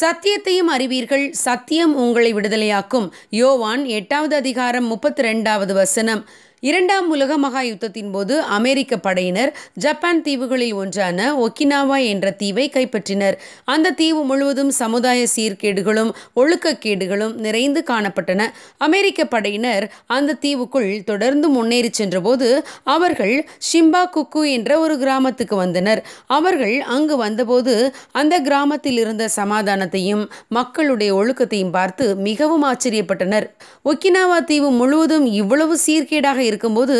சத்தியத்தையும் அறிவீர்கள் சத்தியம் உங்களை விடுதலையாக்கும் யோவான் எட்டாவது அதிகாரம் முப்பத்தி ரெண்டாவது வசனம் இரண்டாம் உலக மகா யுத்தத்தின் போது அமெரிக்க படையினர் ஜப்பான் தீவுகளில் ஒன்றான ஒக்கினாவா என்ற தீவை கைப்பற்றினர் அந்த தீவு முழுவதும் சமுதாய சீர்கேடுகளும் ஒழுக்கக்கேடுகளும் நிறைந்து காணப்பட்டன அமெரிக்க படையினர் அந்த தீவுக்குள் தொடர்ந்து முன்னேறி சென்றபோது அவர்கள் ஷிம்பா குக்கு என்ற ஒரு கிராமத்துக்கு வந்தனர் அவர்கள் அங்கு வந்தபோது அந்த கிராமத்தில் இருந்த சமாதானத்தையும் மக்களுடைய ஒழுக்கத்தையும் பார்த்து மிகவும் ஆச்சரியப்பட்டனர் ஒக்கினாவா தீவு முழுவதும் இவ்வளவு சீர்கேடாக இருக்கும்போது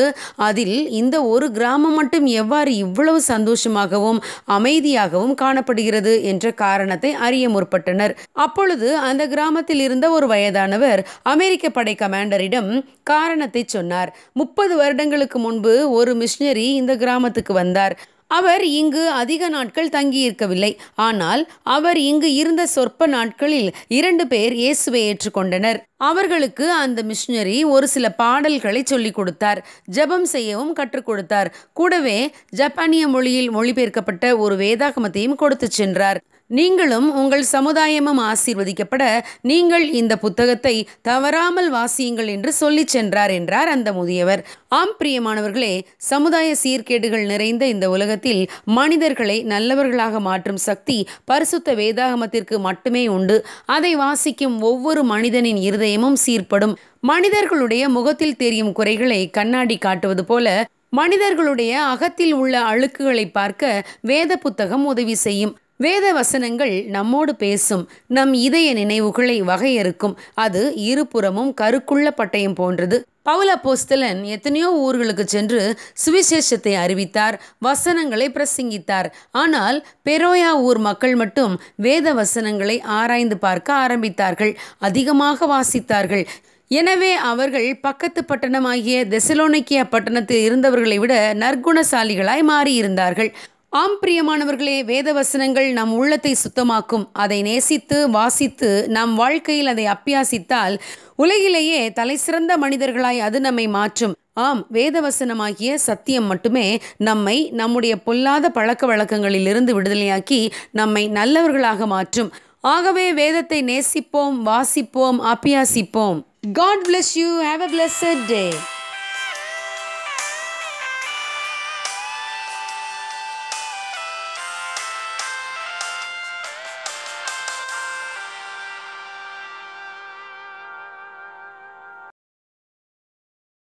அதில் இந்த ஒரு கிராமம் மட்டும் எவ்வாறு இவ்வளவு சந்தோஷமாகவும் அமைதியாகவும் காணப்படுகிறது என்ற காரணத்தை அறிய முற்பட்டனர் அப்பொழுது அந்த கிராமத்தில் இருந்த ஒரு வயதானவர் அமெரிக்க படை கமாண்டரிடம் காரணத்தை சொன்னார் முப்பது வருடங்களுக்கு முன்பு ஒரு மிஷினரி இந்த கிராமத்துக்கு வந்தார் அவர் இங்கு அதிக நாட்கள் தங்கியிருக்கவில்லை ஆனால் அவர் இங்கு இருந்த சொற்ப நாட்களில் இரண்டு பேர் இயேசுவை ஏற்றுக்கொண்டனர் அவர்களுக்கு அந்த மிஷினரி ஒரு சில பாடல்களை சொல்லிக் கொடுத்தார் ஜபம் செய்யவும் கற்றுக் கொடுத்தார் கூடவே ஜப்பானிய மொழியில் மொழிபெயர்க்கப்பட்ட ஒரு வேதாகமத்தையும் கொடுத்து சென்றார் நீங்களும் உங்கள் சமுதாயமும் ஆசீர்வதிக்கப்பட நீங்கள் இந்த புத்தகத்தை தவறாமல் வாசியுங்கள் என்று சொல்லி சென்றார் என்றார் அந்த முதியவர் ஆம் பிரியமானவர்களே சமுதாய சீர்கேடுகள் நிறைந்த இந்த உலகத்தில் மனிதர்களை நல்லவர்களாக மாற்றும் சக்தி பரிசுத்த வேதாகமத்திற்கு மட்டுமே உண்டு அதை வாசிக்கும் ஒவ்வொரு மனிதனின் இருதயமும் சீர்படும் மனிதர்களுடைய முகத்தில் தெரியும் குறைகளை கண்ணாடி காட்டுவது போல மனிதர்களுடைய அகத்தில் உள்ள அழுக்குகளை பார்க்க வேத புத்தகம் உதவி செய்யும் வேத வசனங்கள் நம்மோடு பேசும் நம் இதய நினைவுகளை வகையறுக்கும் அது இருபுறமும் கருக்குள்ள பட்டயம் போன்றது பவுல போஸ்தலன் எத்தனையோ ஊர்களுக்கு சென்று சுவிசேஷத்தை அறிவித்தார் வசனங்களை பிரசங்கித்தார் ஆனால் பெரோயா ஊர் மக்கள் மட்டும் வேத வசனங்களை ஆராய்ந்து பார்க்க ஆரம்பித்தார்கள் அதிகமாக வாசித்தார்கள் எனவே அவர்கள் பக்கத்து பட்டணமாகிய தெசலோனிக்கியா பட்டணத்தில் இருந்தவர்களை விட நற்குணசாலிகளாய் மாறியிருந்தார்கள் ஆம் பிரியமானவர்களே வேத வசனங்கள் நம் உள்ளத்தை சுத்தமாக்கும் அதை நேசித்து வாசித்து நம் வாழ்க்கையில் அதை அப்பியாசித்தால் உலகிலேயே தலை சிறந்த மனிதர்களாய் அது நம்மை மாற்றும் ஆம் வேதவசனமாகிய சத்தியம் மட்டுமே நம்மை நம்முடைய பொல்லாத பழக்க வழக்கங்களிலிருந்து விடுதலையாக்கி நம்மை நல்லவர்களாக மாற்றும் ஆகவே வேதத்தை நேசிப்போம் வாசிப்போம் அப்பியாசிப்போம் God bless you have a blessed day